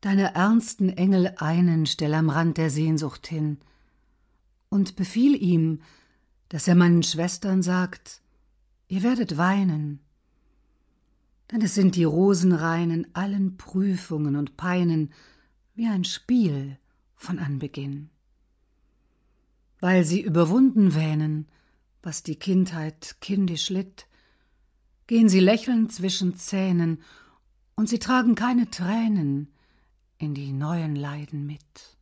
deine ernsten Engel einen stell am Rand der Sehnsucht hin, und befiehl ihm, dass er meinen Schwestern sagt, ihr werdet weinen. Denn es sind die Rosenreinen allen Prüfungen und Peinen wie ein Spiel von Anbeginn. Weil sie überwunden wähnen, was die Kindheit kindisch litt, gehen sie lächelnd zwischen Zähnen, und sie tragen keine Tränen, in die neuen Leiden mit.